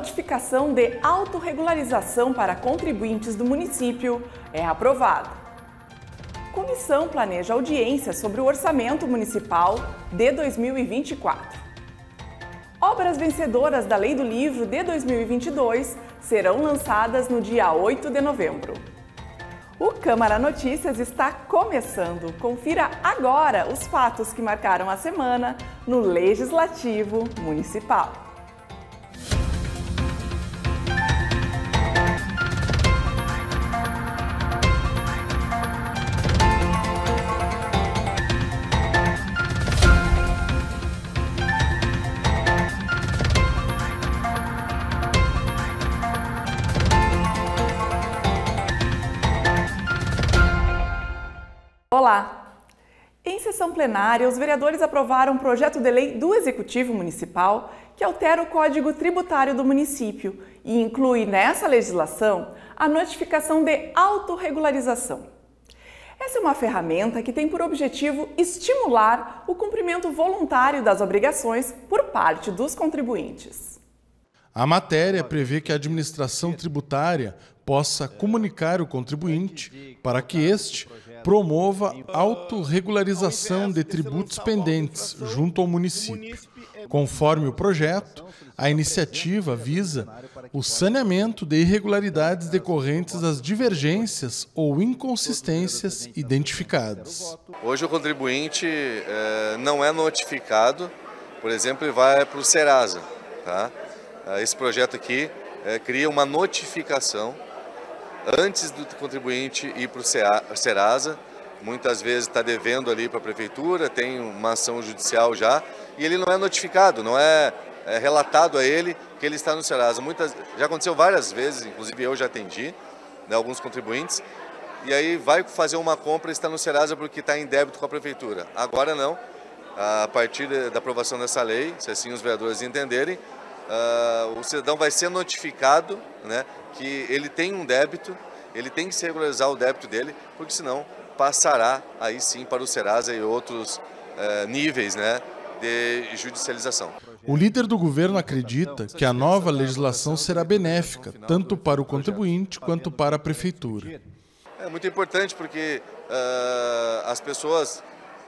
notificação de autorregularização para contribuintes do município é aprovada. Comissão planeja audiência sobre o orçamento municipal de 2024. Obras vencedoras da Lei do Livro de 2022 serão lançadas no dia 8 de novembro. O Câmara Notícias está começando. Confira agora os fatos que marcaram a semana no Legislativo Municipal. Olá! Em sessão plenária, os vereadores aprovaram um projeto de lei do Executivo Municipal que altera o Código Tributário do município e inclui nessa legislação a notificação de autorregularização. Essa é uma ferramenta que tem por objetivo estimular o cumprimento voluntário das obrigações por parte dos contribuintes. A matéria prevê que a administração tributária possa comunicar o contribuinte para que este promova autorregularização de tributos pendentes junto ao município. Conforme o projeto, a iniciativa visa o saneamento de irregularidades decorrentes das divergências ou inconsistências identificadas. Hoje o contribuinte eh, não é notificado, por exemplo, ele vai para o Serasa. Tá? Eh, esse projeto aqui eh, cria uma notificação antes do contribuinte ir para o Serasa. Muitas vezes está devendo ali para a prefeitura, tem uma ação judicial já, e ele não é notificado, não é, é relatado a ele que ele está no Serasa. Muitas, já aconteceu várias vezes, inclusive eu já atendi né, alguns contribuintes, e aí vai fazer uma compra e está no Serasa porque está em débito com a prefeitura. Agora não, a partir da aprovação dessa lei, se assim os vereadores entenderem, uh, o cidadão vai ser notificado né, que ele tem um débito, ele tem que se regularizar o débito dele, porque senão passará aí sim para o Serasa e outros uh, níveis né, de judicialização. O líder do governo acredita que a nova legislação será benéfica, tanto para o contribuinte quanto para a prefeitura. É muito importante porque uh, as pessoas,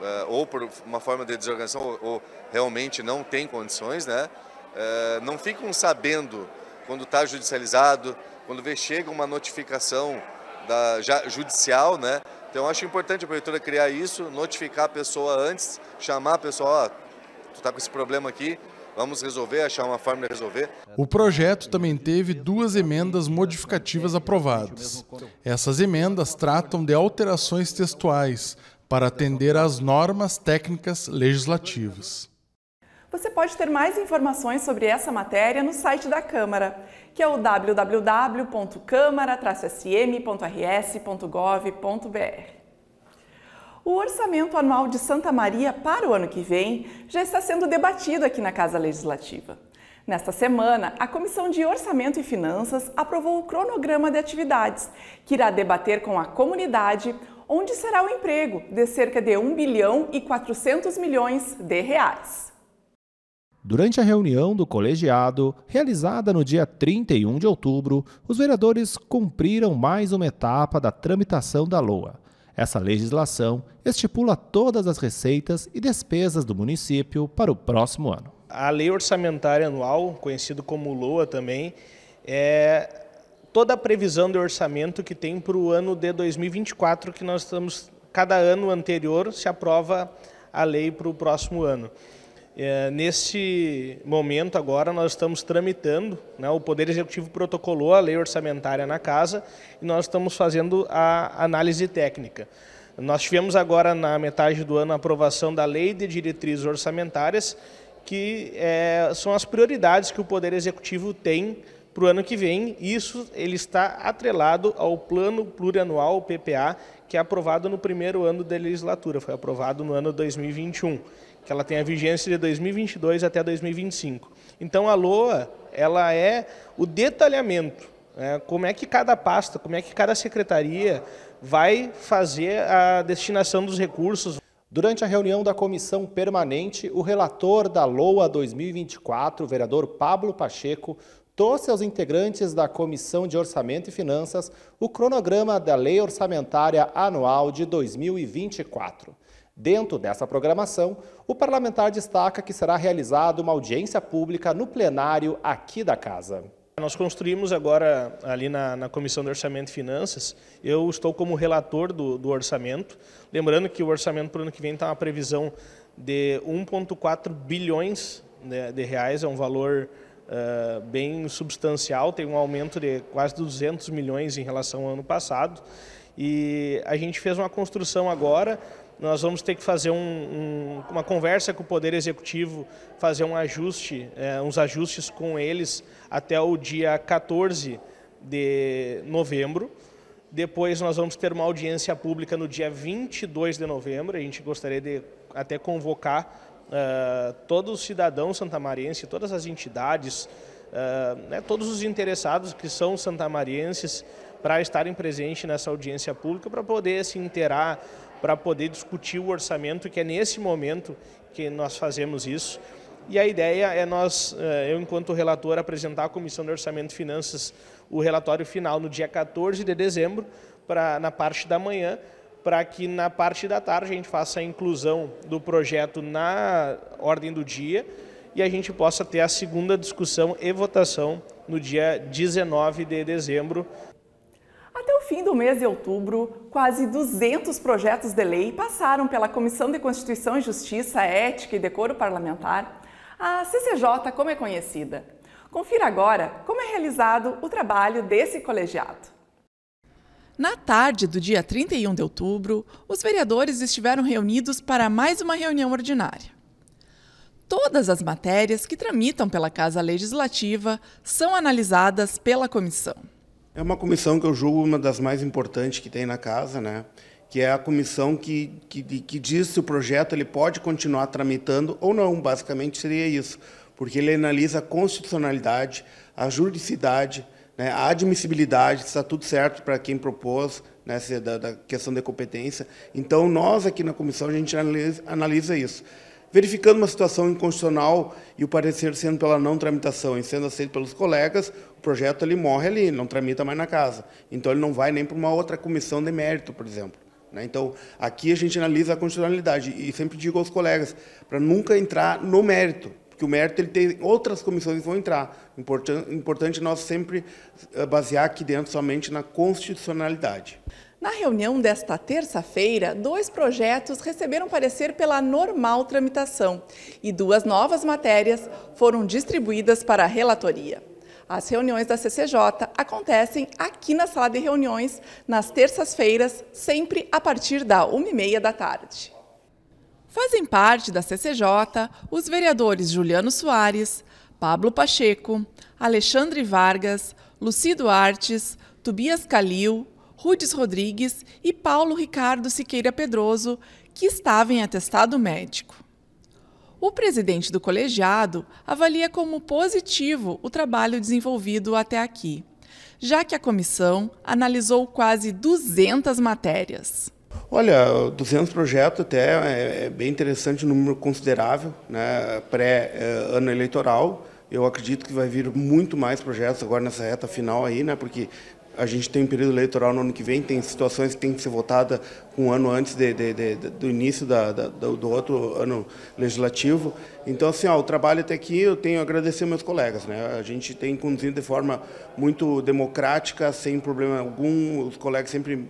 uh, ou por uma forma de desorganização, ou, ou realmente não têm condições, né? Eh, não ficam sabendo quando está judicializado, quando vê, chega uma notificação da, já, judicial, né? Então acho importante a prefeitura criar isso, notificar a pessoa antes, chamar a pessoa, ó, tu está com esse problema aqui, vamos resolver, achar uma forma de resolver. O projeto também teve duas emendas modificativas aprovadas. Essas emendas tratam de alterações textuais para atender às normas técnicas legislativas. Você pode ter mais informações sobre essa matéria no site da Câmara, que é o www.câmara-sm.rs.gov.br. O orçamento anual de Santa Maria para o ano que vem já está sendo debatido aqui na Casa Legislativa. Nesta semana, a Comissão de Orçamento e Finanças aprovou o cronograma de atividades, que irá debater com a comunidade onde será o emprego de cerca de 1 bilhão e 400 milhões de reais. Durante a reunião do colegiado, realizada no dia 31 de outubro, os vereadores cumpriram mais uma etapa da tramitação da LOA. Essa legislação estipula todas as receitas e despesas do município para o próximo ano. A Lei Orçamentária Anual, conhecido como LOA também, é toda a previsão de orçamento que tem para o ano de 2024, que nós estamos, cada ano anterior se aprova a lei para o próximo ano. É, neste momento agora nós estamos tramitando, né, o Poder Executivo protocolou a lei orçamentária na casa e nós estamos fazendo a análise técnica. Nós tivemos agora na metade do ano a aprovação da lei de diretrizes orçamentárias, que é, são as prioridades que o Poder Executivo tem para o ano que vem. Isso ele está atrelado ao Plano Plurianual, o PPA, que é aprovado no primeiro ano da legislatura, foi aprovado no ano 2021 que ela tem a vigência de 2022 até 2025. Então a LOA ela é o detalhamento, né? como é que cada pasta, como é que cada secretaria vai fazer a destinação dos recursos. Durante a reunião da comissão permanente, o relator da LOA 2024, o vereador Pablo Pacheco, trouxe aos integrantes da Comissão de Orçamento e Finanças o cronograma da Lei Orçamentária Anual de 2024. Dentro dessa programação, o parlamentar destaca que será realizada uma audiência pública no plenário aqui da Casa. Nós construímos agora, ali na, na, Comissão de Orçamento e Finanças, eu estou como relator do, do orçamento, lembrando que o orçamento para o ano que vem está uma previsão de 1,4 bilhões de, né, de, reais, é um valor uh, bem substancial, tem um aumento de quase 200 milhões em relação ao ano passado, e a gente fez uma construção agora nós vamos ter que fazer um, um, uma conversa com o Poder Executivo, fazer um ajuste, é, uns ajustes com eles até o dia 14 de novembro. Depois nós vamos ter uma audiência pública no dia 22 de novembro. A gente gostaria de até convocar uh, todo o cidadão santamariense, todas as entidades, uh, né, todos os interessados que são santamarienses, para estarem presentes nessa audiência pública, para poder se interar, para poder discutir o orçamento, que é nesse momento que nós fazemos isso. E a ideia é nós, eh, eu enquanto relator, apresentar à Comissão de Orçamento e Finanças o relatório final no dia 14 de dezembro, pra, na parte da manhã, para que na parte da tarde a gente faça a inclusão do projeto na ordem do dia e a gente possa ter a segunda discussão e votação no dia 19 de dezembro fim do mês de outubro, quase 200 projetos de lei passaram pela Comissão de Constituição e Justiça, Ética e Decoro Parlamentar, a CCJ como é conhecida. Confira agora como é realizado o trabalho desse colegiado. Na tarde do dia 31 de outubro, os vereadores estiveram reunidos para mais uma reunião ordinária. Todas as matérias que tramitam pela Casa Legislativa são analisadas pela comissão. É uma comissão que eu julgo uma das mais importantes que tem na casa, né? que é a comissão que, que, que diz se o projeto ele pode continuar tramitando ou não. Basicamente seria isso, porque ele analisa a constitucionalidade, a juridicidade, né, a admissibilidade, se está tudo certo para quem propôs, né, é da, da, questão da competência. Então, nós aqui na comissão, a gente analisa, analisa isso. Verificando uma situação inconstitucional e o parecer sendo pela não tramitação e sendo aceito pelos colegas, projeto ele morre ali, não tramita mais na casa. Então ele não vai nem para uma outra comissão de mérito, por exemplo. Né? Então aqui a gente analisa a constitucionalidade e sempre digo aos colegas para nunca entrar no mérito, porque o mérito ele tem outras comissões que vão entrar. Importante, importante nós sempre eh, basear aqui dentro somente na constitucionalidade. Na reunião desta terça-feira, dois projetos receberam parecer pela normal tramitação e duas novas matérias foram distribuídas para a relatoria. As reuniões da CCJ acontecem aqui na sala de reuniões, nas terças-feiras, sempre a partir da 1h30 da tarde. Fazem parte da CCJ os vereadores Juliano Soares, Pablo Pacheco, Alexandre Vargas, Lucido Artes, Tobias Calil, Rudes Rodrigues e Paulo Ricardo Siqueira Pedroso, que estava em atestado médico. O presidente do colegiado avalia como positivo o trabalho desenvolvido até aqui, já que a comissão analisou quase 200 matérias. Olha, 200 projetos até é, é bem interessante, um número considerável, né, pré-ano eleitoral. Eu acredito que vai vir muito mais projetos agora nessa reta final aí, né? Porque a gente tem um período eleitoral no ano que vem, tem situações que tem que ser votada um ano antes de, de, de, do início da, da, do outro ano legislativo. Então, assim, ó, o trabalho até aqui eu tenho a agradecer meus colegas. Né? A gente tem conduzido de forma muito democrática, sem problema algum. Os colegas sempre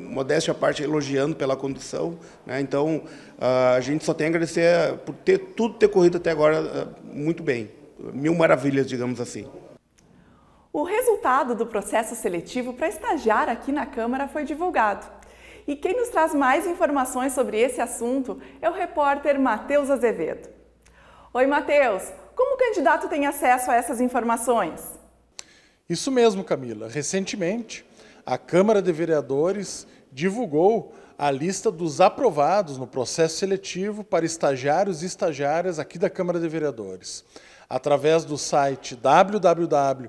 modéstia à parte, elogiando pela condução. Né? Então, a gente só tem a agradecer por ter tudo ter corrido até agora eh, muito bem. Mil maravilhas, digamos assim. O resultado do processo seletivo para estagiar aqui na Câmara foi divulgado. E quem nos traz mais informações sobre esse assunto é o repórter Matheus Azevedo. Oi, Matheus! Como o candidato tem acesso a essas informações? Isso mesmo, Camila. Recentemente, a Câmara de Vereadores divulgou a lista dos aprovados no processo seletivo para estagiários e estagiárias aqui da Câmara de Vereadores. Através do site www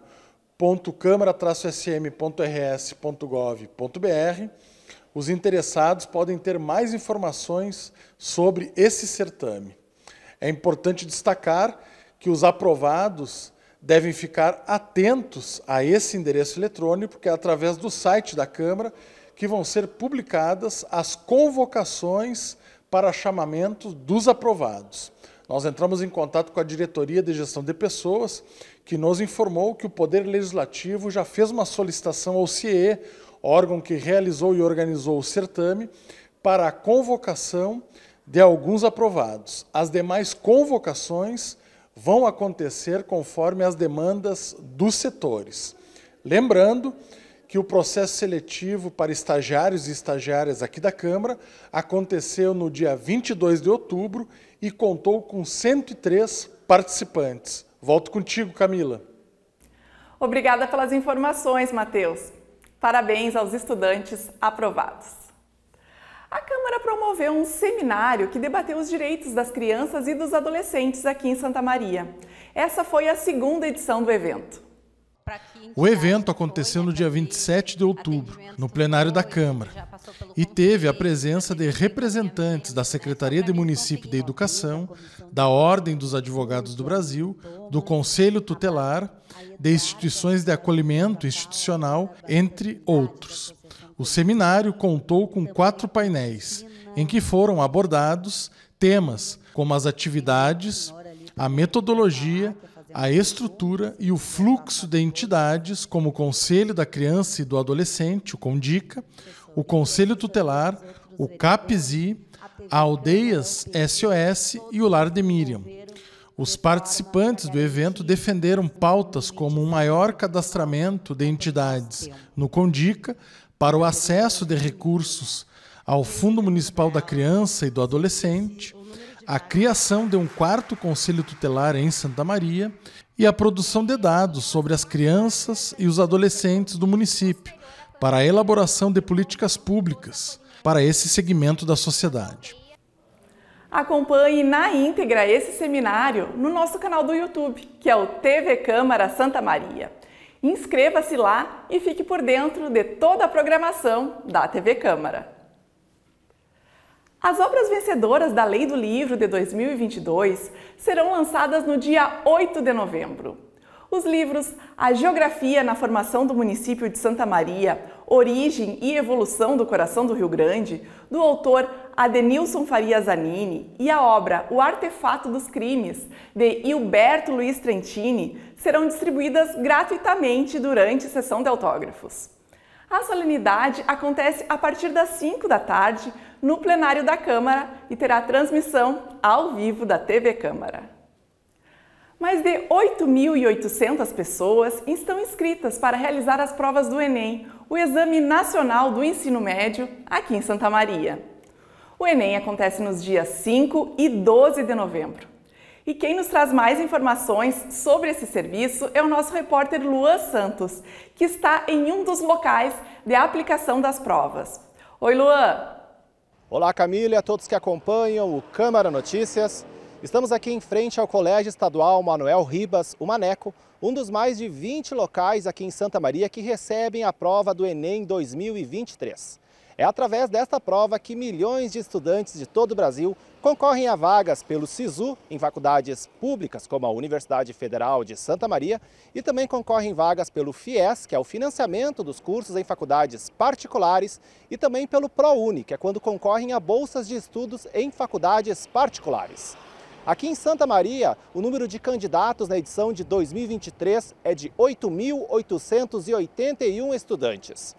www.câmara-sm.rs.gov.br, os interessados podem ter mais informações sobre esse certame. É importante destacar que os aprovados devem ficar atentos a esse endereço eletrônico, porque é através do site da Câmara que vão ser publicadas as convocações para chamamento dos aprovados nós entramos em contato com a Diretoria de Gestão de Pessoas, que nos informou que o Poder Legislativo já fez uma solicitação ao CIE, órgão que realizou e organizou o certame, para a convocação de alguns aprovados. As demais convocações vão acontecer conforme as demandas dos setores. Lembrando que o processo seletivo para estagiários e estagiárias aqui da Câmara aconteceu no dia 22 de outubro e contou com 103 participantes. Volto contigo, Camila. Obrigada pelas informações, Matheus. Parabéns aos estudantes aprovados. A Câmara promoveu um seminário que debateu os direitos das crianças e dos adolescentes aqui em Santa Maria. Essa foi a segunda edição do evento. O evento aconteceu no dia 27 de outubro, no plenário da Câmara, e teve a presença de representantes da Secretaria de Município de Educação, da Ordem dos Advogados do Brasil, do Conselho Tutelar, de instituições de acolhimento institucional, entre outros. O seminário contou com quatro painéis, em que foram abordados temas como as atividades, a metodologia, a estrutura e o fluxo de entidades, como o Conselho da Criança e do Adolescente, o CONDICA, o Conselho Tutelar, o CAPSI, a Aldeias SOS e o Lar de Miriam. Os participantes do evento defenderam pautas como um maior cadastramento de entidades no Condica para o acesso de recursos ao Fundo Municipal da Criança e do Adolescente, a criação de um quarto conselho tutelar em Santa Maria e a produção de dados sobre as crianças e os adolescentes do município para a elaboração de políticas públicas para esse segmento da sociedade. Acompanhe na íntegra esse seminário no nosso canal do YouTube, que é o TV Câmara Santa Maria. Inscreva-se lá e fique por dentro de toda a programação da TV Câmara. As obras vencedoras da Lei do Livro de 2022 serão lançadas no dia 8 de novembro. Os livros A Geografia na Formação do Município de Santa Maria, Origem e Evolução do Coração do Rio Grande, do autor Adenilson Faria Zanini, e a obra O Artefato dos Crimes, de Gilberto Luiz Trentini, serão distribuídas gratuitamente durante a sessão de autógrafos. A solenidade acontece a partir das 5 da tarde no plenário da Câmara e terá transmissão ao vivo da TV Câmara. Mais de 8.800 pessoas estão inscritas para realizar as provas do Enem, o Exame Nacional do Ensino Médio, aqui em Santa Maria. O Enem acontece nos dias 5 e 12 de novembro. E quem nos traz mais informações sobre esse serviço é o nosso repórter Luan Santos, que está em um dos locais de aplicação das provas. Oi, Luan! Olá, Camila, a todos que acompanham o Câmara Notícias. Estamos aqui em frente ao Colégio Estadual Manuel Ribas, o Maneco, um dos mais de 20 locais aqui em Santa Maria que recebem a prova do Enem 2023. É através desta prova que milhões de estudantes de todo o Brasil concorrem a vagas pelo SISU em faculdades públicas, como a Universidade Federal de Santa Maria, e também concorrem vagas pelo FIES, que é o financiamento dos cursos em faculdades particulares, e também pelo ProUni, que é quando concorrem a bolsas de estudos em faculdades particulares. Aqui em Santa Maria, o número de candidatos na edição de 2023 é de 8.881 estudantes.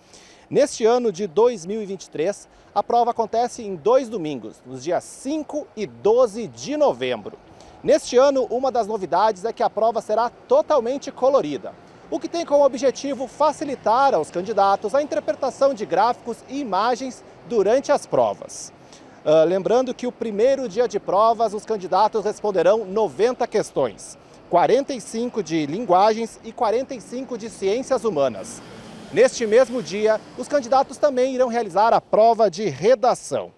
Neste ano de 2023, a prova acontece em dois domingos, nos dias 5 e 12 de novembro. Neste ano, uma das novidades é que a prova será totalmente colorida, o que tem como objetivo facilitar aos candidatos a interpretação de gráficos e imagens durante as provas. Uh, lembrando que o primeiro dia de provas, os candidatos responderão 90 questões, 45 de linguagens e 45 de ciências humanas. Neste mesmo dia, os candidatos também irão realizar a prova de redação.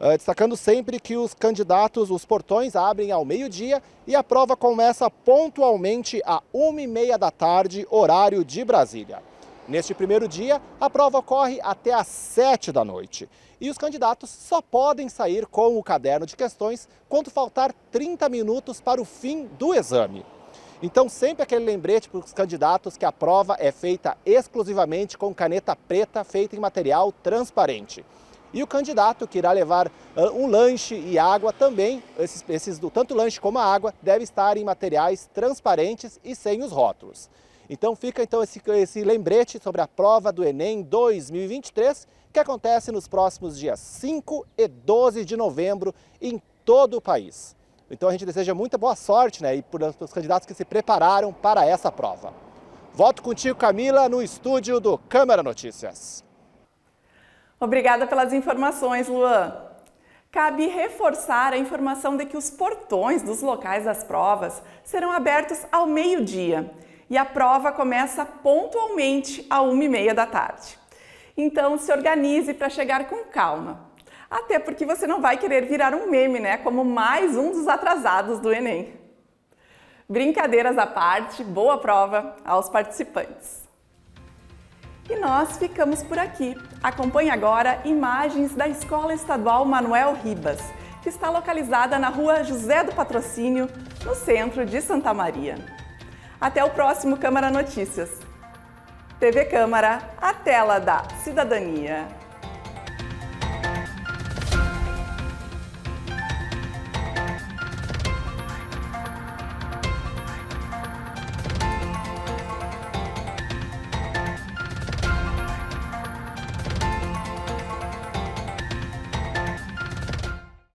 Eh, destacando sempre que os candidatos, os portões abrem ao meio-dia e a prova começa pontualmente a uma e meia da tarde, horário de Brasília. Neste primeiro dia, a prova ocorre até às 7 da noite. E os candidatos só podem sair com o caderno de questões quando faltar 30 minutos para o fim do exame. Então, sempre aquele lembrete para os candidatos que a prova é feita exclusivamente com caneta preta feita em material transparente. E o candidato que irá levar um lanche e água também, esses, esses, tanto o lanche como a água, deve estar em materiais transparentes e sem os rótulos. Então fica então esse, esse lembrete sobre a prova do Enem 2023, que acontece nos próximos dias 5 e 12 de novembro em todo o país. Então a gente deseja muita boa sorte né, e para os candidatos que se prepararam para essa prova. Volto contigo, Camila, no estúdio do Câmara Notícias. Obrigada pelas informações, Luan cabe reforçar a informação de que os portões dos locais das provas serão abertos ao meio-dia e a prova começa pontualmente à uma e meia da tarde. Então se organize para chegar com calma. Até porque você não vai querer virar um meme, né? Como mais um dos atrasados do Enem. Brincadeiras à parte, boa prova aos participantes. E nós ficamos por aqui. Acompanhe agora imagens da Escola Estadual Manuel Ribas, que está localizada na rua José do Patrocínio, no centro de Santa Maria. Até o próximo Câmara Notícias. TV Câmara, a tela da cidadania.